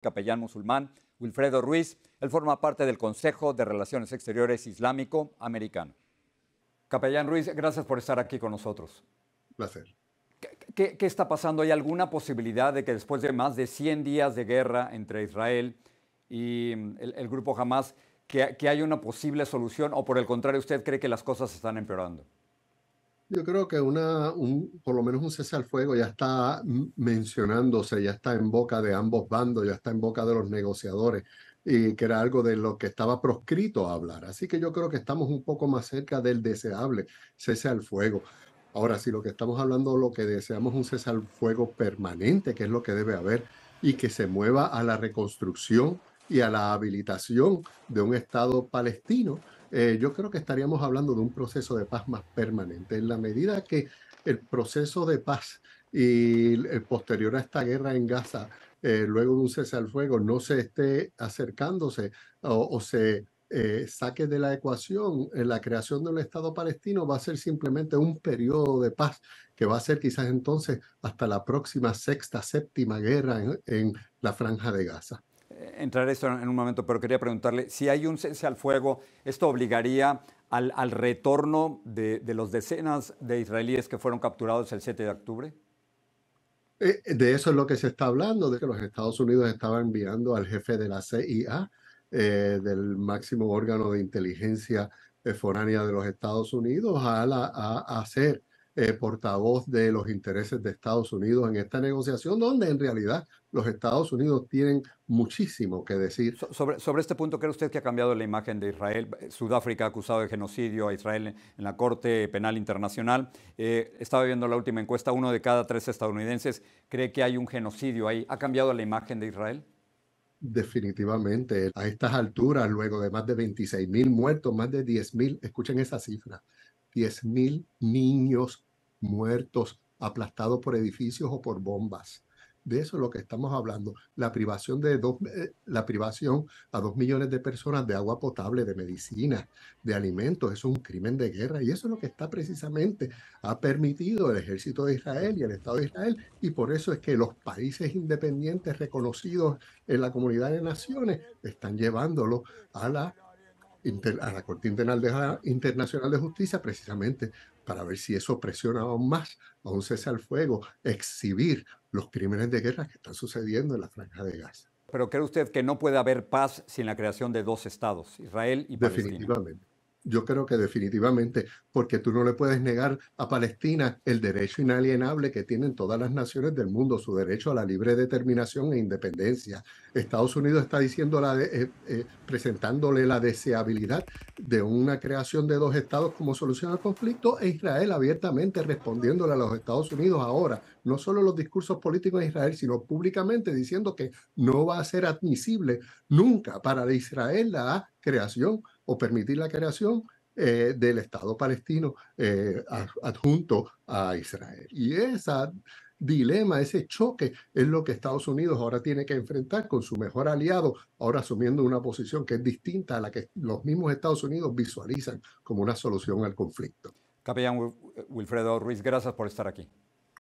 capellán musulmán Wilfredo Ruiz. Él forma parte del Consejo de Relaciones Exteriores Islámico Americano. Capellán Ruiz, gracias por estar aquí con nosotros. Placer. ¿Qué, está pasando? ¿Hay alguna posibilidad de que después de más de 100 días de guerra entre Israel y mm, el, grupo Hamas, que, que haya una posible solución o por el contrario usted cree que las cosas están empeorando? Yo creo que una, un, por lo menos un cese al fuego ya está mencionándose, ya está en boca de ambos bandos, ya está en boca de los negociadores, y eh, que era algo de lo que estaba proscrito hablar. Así que yo creo que estamos un poco más cerca del deseable cese al fuego. Ahora, si lo que estamos hablando, lo que deseamos un cese al fuego permanente, que es lo que debe haber, y que se mueva a la reconstrucción y a la habilitación de un Estado palestino, eh, yo creo que estaríamos hablando de un proceso de paz más permanente. En la medida que el proceso de paz y el eh, posterior a esta guerra en Gaza, eh, luego de un cese al fuego, no se esté acercándose o, se saque de la ecuación la creación de un Estado palestino va a ser simplemente un periodo de paz que va a ser quizás entonces hasta la próxima sexta, séptima guerra en la franja de Gaza. Entrar esto en un momento, pero quería preguntarle, si hay un cese al fuego, ¿esto obligaría al, al retorno de, de, los decenas de israelíes que fueron capturados el 7 de octubre? Eh, de eso es lo que se está hablando, de que los Estados Unidos estaban enviando al jefe de la CIA, eh, del máximo órgano de inteligencia eh, foránea de los Estados Unidos, a, la, a hacer eh, portavoz de los intereses de Estados Unidos en esta negociación, donde en realidad los Estados Unidos tienen muchísimo que decir. sobre, este punto, ¿cree usted que ha cambiado la imagen de Israel? Sudáfrica ha acusado de genocidio a Israel en, la Corte Penal Internacional. Eh, estaba viendo la última encuesta, uno de cada tres estadounidenses cree que hay un genocidio ahí. ¿Ha cambiado la imagen de Israel? Definitivamente, a estas alturas, luego de más de 26 mil muertos, más de 10 mil, escuchen esa cifra, 10 mil niños muertos, aplastados por edificios o por bombas. De eso es lo que estamos hablando. La privación, de eh, la privación a dos millones de personas de agua potable, de medicina, de alimentos, es un crimen de guerra. Y eso es lo que está precisamente, ha permitido el ejército de Israel y el Estado de Israel. Y por eso es que los países independientes reconocidos en la comunidad de naciones están llevándolo a la, a la Corte Internacional de Justicia precisamente para ver si eso presiona aún más a un cese al fuego, exhibir los crímenes de guerra que están sucediendo en la franja de Gaza. Pero cree usted que no puede haber paz sin la creación de dos estados, Israel y Palestina. Definitivamente. Yo creo que definitivamente, porque tú no le puedes negar a Palestina el derecho inalienable que tienen todas las naciones del mundo, su derecho a la libre determinación e independencia. Estados Unidos está diciendo la eh, eh, presentándole la deseabilidad de una creación de dos estados como solución al conflicto e Israel abiertamente respondiéndole a los Estados Unidos ahora, no solo los discursos políticos de Israel, sino públicamente diciendo que no va a ser admisible nunca para Israel la creación o permitir la creación eh, del Estado palestino eh, adjunto a Israel. Y ese dilema, ese choque es lo que Estados Unidos ahora tiene que enfrentar con su mejor aliado, ahora asumiendo una posición que es distinta a la que los mismos Estados Unidos visualizan como una solución al conflicto. Capellán Wilfredo Ruiz, gracias por estar aquí.